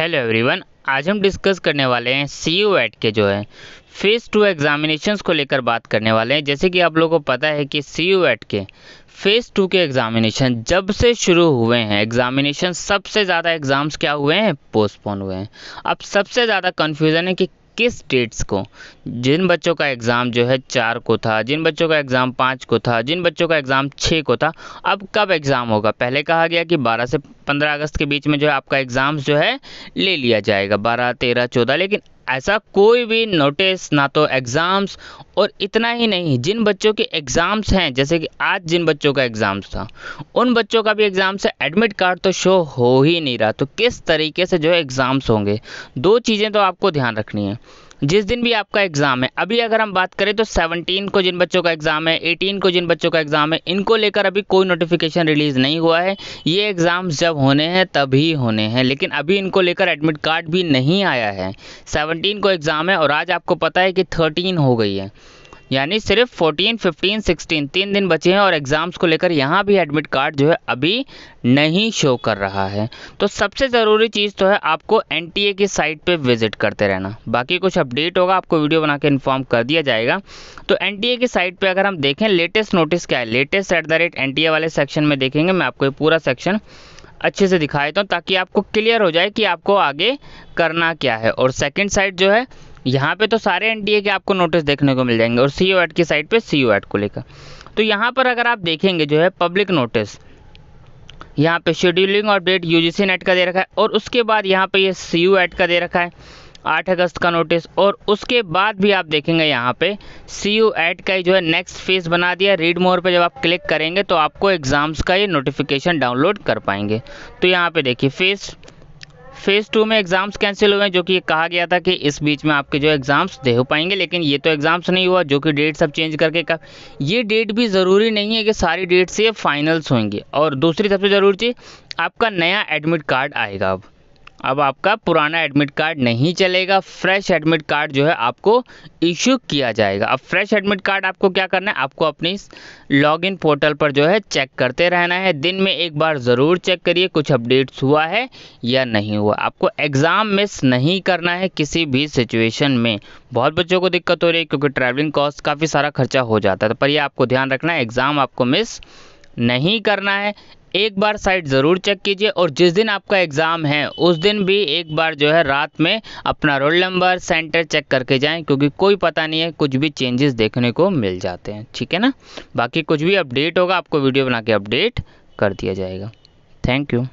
hello everyone आज हम discuss करने वाले हैं सी यू एट के जो है फेज़ टू एग्जामिनेशन को लेकर बात करने वाले हैं जैसे कि आप लोगों को पता है कि सी यू एट के फेज़ टू के एग्ज़ामिनेशन जब से शुरू हुए हैं एग्ज़ामिनेशन सबसे ज़्यादा एग्ज़ाम्स क्या हुए हैं पोस्टपोन हुए हैं अब सबसे ज़्यादा कन्फ्यूज़न है कि किस डेट्स को जिन बच्चों का एग्ज़ाम जो है चार को था जिन बच्चों का एग्ज़ाम पाँच को था जिन बच्चों का एग्ज़ाम छः को था अब कब एग्ज़ाम होगा पहले कहा गया कि 12 से 15 अगस्त के बीच में जो है आपका एग्जाम जो है ले लिया जाएगा 12 13 14 लेकिन ऐसा कोई भी नोटिस ना तो एग्ज़ाम्स और इतना ही नहीं जिन बच्चों के एग्ज़ाम्स हैं जैसे कि आज जिन बच्चों का एग्ज़ाम्स था उन बच्चों का भी एग्ज़ाम से एडमिट कार्ड तो शो हो ही नहीं रहा तो किस तरीके से जो है एग्ज़ाम्स होंगे दो चीज़ें तो आपको ध्यान रखनी है जिस दिन भी आपका एग्ज़ाम है अभी अगर हम बात करें तो 17 को जिन बच्चों का एग्ज़ाम है 18 को जिन बच्चों का एग्ज़ाम है इनको लेकर अभी कोई नोटिफिकेशन रिलीज़ नहीं हुआ है ये एग्ज़ाम जब होने हैं तभी होने हैं लेकिन अभी इनको लेकर एडमिट कार्ड भी नहीं आया है सेवनटीन को एग्ज़ाम है और आज आपको पता है कि थर्टीन हो गई है यानी सिर्फ 14, 15, 16 तीन दिन बचे हैं और एग्ज़ाम्स को लेकर यहाँ भी एडमिट कार्ड जो है अभी नहीं शो कर रहा है तो सबसे ज़रूरी चीज़ तो है आपको एन की साइट पे विजिट करते रहना बाकी कुछ अपडेट होगा आपको वीडियो बना के इन्फॉर्म कर दिया जाएगा तो एन की साइट पर अगर हम देखें लेटेस्ट नोटिस क्या है latest at the rate N वाले सेक्शन में देखेंगे मैं आपको ये पूरा सेक्शन अच्छे से दिखा देता हूँ ताकि आपको क्लियर हो जाए कि आपको आगे करना क्या है और सेकेंड साइड जो है यहाँ पे तो सारे एनडीए के आपको नोटिस देखने को मिल जाएंगे और सी की साइड पे सी को लेकर तो यहाँ पर अगर आप देखेंगे जो है पब्लिक नोटिस यहाँ पे शेड्यूलिंग अपडेट सी नेट का दे रखा है और उसके बाद यहाँ पे ये सी यू एड का दे रखा है आठ अगस्त का नोटिस और उसके बाद भी आप देखेंगे यहाँ पे सी यू एट का जो है नेक्स्ट फेज बना दिया रीड मोर पे जब आप क्लिक करेंगे तो आपको एग्ज़ाम्स का ये नोटिफिकेशन डाउनलोड कर पाएंगे तो यहाँ पे देखिए फेज फेज़ टू में एग्ज़ाम्स कैंसिल हुए हैं जो कि कहा गया था कि इस बीच में आपके जो एग्ज़ाम्स दे हो पाएंगे लेकिन ये तो एग्ज़ाम्स नहीं हुआ जो कि डेट सब चेंज करके का ये डेट भी ज़रूरी नहीं है कि सारी डेट से फाइनल्स होंगे और दूसरी सबसे ज़रूरी चीज़ आपका नया एडमिट कार्ड आएगा अब अब आपका पुराना एडमिट कार्ड नहीं चलेगा फ्रेश एडमिट कार्ड जो है आपको इश्यू किया जाएगा अब फ्रेश एडमिट कार्ड आपको क्या करना है आपको अपनी लॉगिन पोर्टल पर जो है चेक करते रहना है दिन में एक बार ज़रूर चेक करिए कुछ अपडेट्स हुआ है या नहीं हुआ आपको एग्ज़ाम मिस नहीं करना है किसी भी सिचुएशन में बहुत बच्चों को दिक्कत हो रही है क्योंकि ट्रैवलिंग कॉस्ट काफ़ी सारा खर्चा हो जाता है तो पर यह आपको ध्यान रखना है एग्ज़ाम आपको मिस नहीं करना है एक बार साइट ज़रूर चेक कीजिए और जिस दिन आपका एग्ज़ाम है उस दिन भी एक बार जो है रात में अपना रोल नंबर सेंटर चेक करके जाएं क्योंकि कोई पता नहीं है कुछ भी चेंजेस देखने को मिल जाते हैं ठीक है ना बाकी कुछ भी अपडेट होगा आपको वीडियो बना के अपडेट कर दिया जाएगा थैंक यू